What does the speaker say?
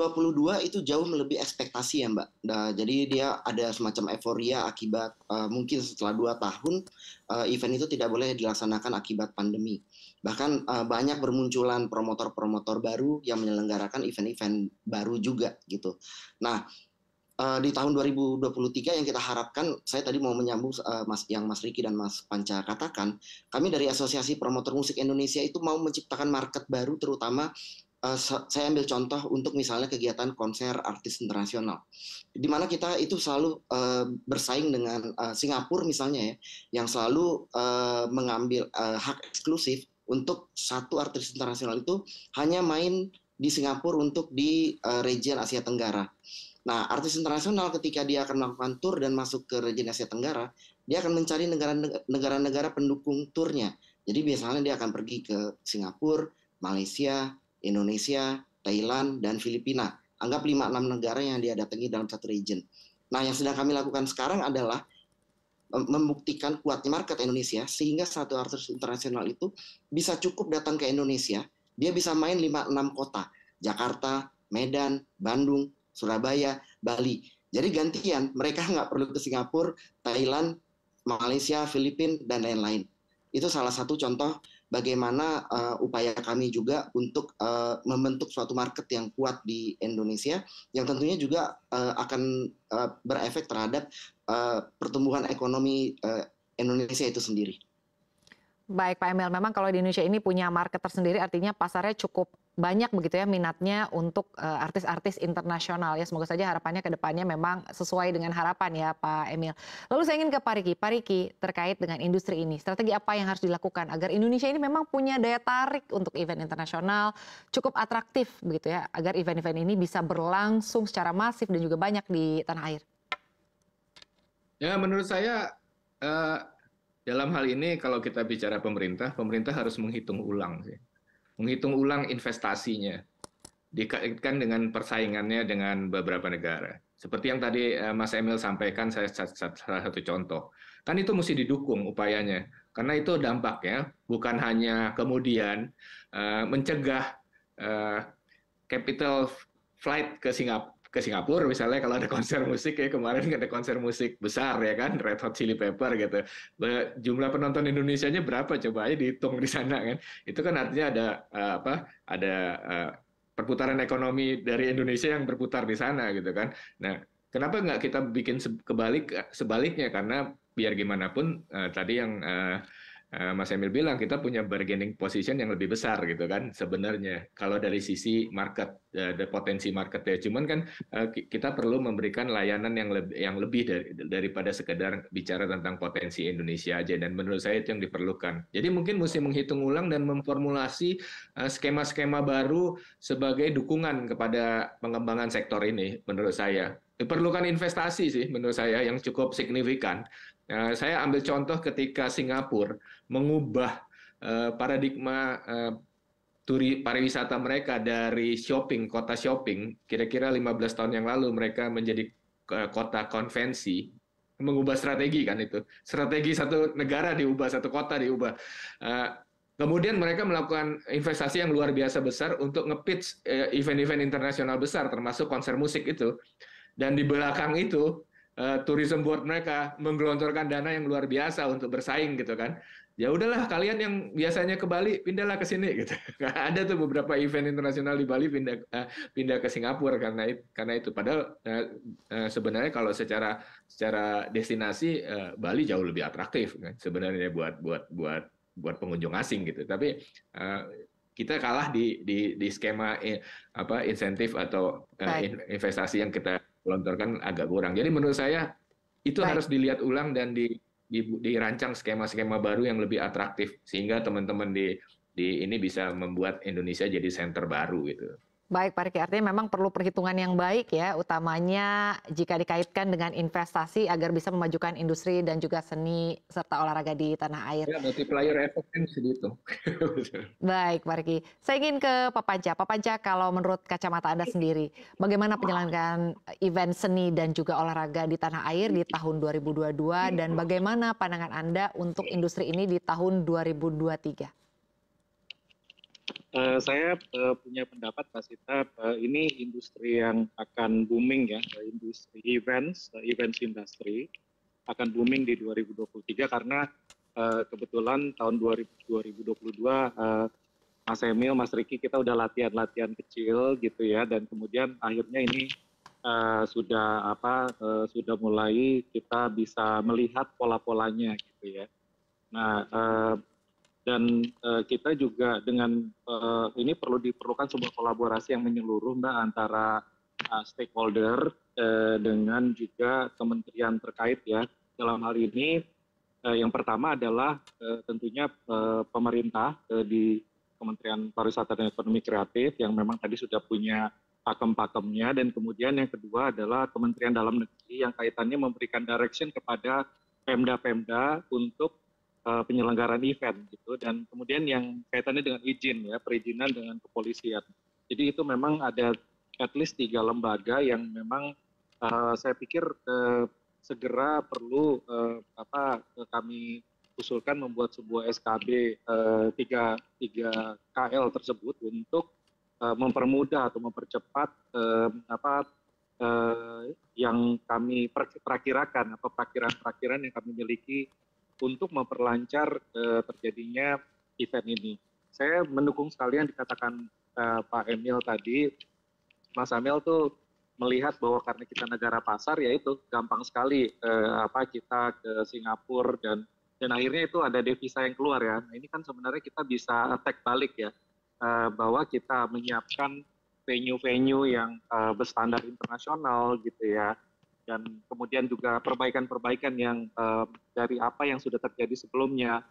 2022 itu jauh lebih ekspektasi ya Mbak. Nah, jadi dia ada semacam euforia akibat uh, mungkin setelah dua tahun uh, event itu tidak boleh dilaksanakan akibat pandemi. Bahkan uh, banyak bermunculan promotor-promotor baru yang menyelenggarakan event-event baru juga gitu. Nah, uh, di tahun 2023 yang kita harapkan, saya tadi mau menyambung uh, mas, yang Mas Riki dan Mas Panca katakan, kami dari Asosiasi Promotor Musik Indonesia itu mau menciptakan market baru, terutama Eh, saya ambil contoh untuk misalnya kegiatan konser artis internasional, di mana kita itu selalu uh, bersaing dengan uh, Singapura misalnya ya, yang selalu uh, mengambil uh, hak eksklusif untuk satu artis internasional itu hanya main di Singapura untuk di uh, region Asia Tenggara. Nah, artis internasional ketika dia akan melakukan tour dan masuk ke region Asia Tenggara, dia akan mencari negara-negara pendukung turnya. Jadi biasanya dia akan pergi ke Singapura, Malaysia, Indonesia, Thailand, dan Filipina. Anggap 5-6 negara yang dia datangi dalam satu region. Nah, yang sedang kami lakukan sekarang adalah membuktikan kuatnya market Indonesia sehingga satu artis internasional itu bisa cukup datang ke Indonesia, dia bisa main 5-6 kota, Jakarta, Medan, Bandung, Surabaya, Bali. Jadi gantian, mereka nggak perlu ke Singapura, Thailand, Malaysia, Filipina, dan lain-lain. Itu salah satu contoh bagaimana uh, upaya kami juga untuk uh, membentuk suatu market yang kuat di Indonesia yang tentunya juga uh, akan uh, berefek terhadap uh, pertumbuhan ekonomi uh, Indonesia itu sendiri. Baik Pak Emil, memang kalau di Indonesia ini punya market tersendiri artinya pasarnya cukup banyak begitu ya minatnya untuk eh, artis-artis internasional ya. Semoga saja harapannya kedepannya memang sesuai dengan harapan ya Pak Emil. Lalu saya ingin ke Pak Riki. Pak Riki terkait dengan industri ini, strategi apa yang harus dilakukan agar Indonesia ini memang punya daya tarik untuk event internasional cukup atraktif begitu ya agar event-event ini bisa berlangsung secara masif dan juga banyak di tanah air. Ya menurut saya uh, dalam hal ini kalau kita bicara pemerintah, pemerintah harus menghitung ulang sih menghitung ulang investasinya dikaitkan dengan persaingannya dengan beberapa negara. Seperti yang tadi eh, Mas Emil sampaikan, saya salah satu contoh. Kan itu mesti didukung upayanya, karena itu dampaknya bukan hanya kemudian eh, mencegah eh, capital flight ke Singapura, ke Singapura misalnya kalau ada konser musik ya kemarin ada konser musik besar ya kan Red Hot Chili Pepper gitu jumlah penonton Indonesia nya berapa coba aja dihitung di sana kan itu kan artinya ada eh, apa ada eh, perputaran ekonomi dari Indonesia yang berputar di sana gitu kan nah kenapa nggak kita bikin kebalik eh, sebaliknya karena biar gimana pun tadi yang Eh, Mas Emil bilang kita punya bargaining position yang lebih besar gitu kan sebenarnya kalau dari sisi market the eh, potensi market ya cuman kan eh, kita perlu memberikan layanan yang lebih yang lebih daripada sekedar bicara tentang potensi Indonesia aja dan menurut saya itu yang diperlukan jadi mungkin mesti menghitung ulang dan memformulasi skema-skema baru sebagai dukungan kepada pengembangan sektor ini menurut saya diperlukan investasi sih menurut saya yang cukup signifikan. Eh, saya ambil contoh ketika Singapura mengubah eh, paradigma eh, turi pariwisata mereka dari shopping, kota shopping, kira-kira 15 tahun yang lalu mereka menjadi kota konvensi mengubah strategi kan itu strategi satu negara diubah satu kota diubah Kemudian mereka melakukan investasi yang luar biasa besar untuk nge-pitch event-event internasional besar, termasuk konser musik itu. Dan di belakang itu uh, tourism board mereka menggelontorkan dana yang luar biasa untuk bersaing gitu kan. Ya udahlah kalian yang biasanya ke Bali pindahlah ke sini gitu. Ada tuh beberapa event internasional di Bali pindah eh, pindah ke Singapura karena itu, karena itu padahal eh, sebenarnya kalau secara secara destinasi Bali jauh lebih atraktif kan sebenarnya buat buat buat buat pengunjung asing gitu. Tapi kita kalah di di di skema apa insentif atau uh, investasi yang kita pelontorkan agak kurang. Jadi menurut saya itu Baik. harus dilihat ulang dan di, di, dirancang skema-skema baru yang lebih atraktif sehingga teman-teman di di ini bisa membuat Indonesia jadi center baru gitu. Baik, Pak Riki, artinya memang perlu perhitungan yang baik ya, utamanya jika dikaitkan dengan investasi agar bisa memajukan industri dan juga seni serta olahraga di tanah air. Ya, multiplier effect segitu. baik, Pak Riki. Saya ingin ke Pak Panca. Pak Panca, kalau menurut kacamata Anda sendiri, bagaimana penyelenggaraan event seni dan juga olahraga di tanah air di tahun 2022 dan bagaimana pandangan Anda untuk industri ini di tahun 2023? uh, saya uh, punya pendapat Pak Sita, uh, eh, ini industri yang akan booming ya, industri events, uh, events industry akan booming di 2023 karena uh, kebetulan tahun 2022 uh, Mas Emil, Mas Riki kita udah latihan-latihan kecil gitu ya dan kemudian akhirnya ini uh, sudah apa uh, sudah mulai kita bisa melihat pola-polanya gitu ya. Nah, uh, dan eh, kita juga dengan eh, ini perlu diperlukan sebuah kolaborasi yang menyeluruh mbak antara eh, stakeholder dengan juga kementerian terkait ya dalam hal ini yang pertama adalah tentunya pemerintah di Kementerian Pariwisata dan Ekonomi Kreatif yang memang tadi sudah punya pakem-pakemnya dan kemudian yang kedua adalah Kementerian Dalam Negeri yang kaitannya memberikan direction kepada Pemda-Pemda untuk uh, penyelenggaraan event gitu dan kemudian yang kaitannya dengan izin ya perizinan dengan kepolisian. Jadi itu memang ada at least tiga lembaga yang memang uh, saya pikir uh, segera perlu uh, apa kami usulkan membuat sebuah SKB tiga uh, tiga KL tersebut untuk uh, mempermudah atau mempercepat uh, apa uh, yang kami perkirakan apa perakiran-perakiran yang kami miliki untuk memperlancar eh, terjadinya event ini. Saya mendukung sekali yang dikatakan eh, Pak Emil tadi. Mas Emil tuh melihat bahwa karena kita negara pasar ya itu gampang sekali uh, apa kita ke Singapura dan dan akhirnya itu ada devisa yang keluar ya. Nah, ini kan sebenarnya kita bisa attack balik ya uh, bahwa kita menyiapkan venue-venue yang uh, berstandar internasional gitu ya dan kemudian juga perbaikan perbaikan yang eh, dari apa yang sudah terjadi sebelumnya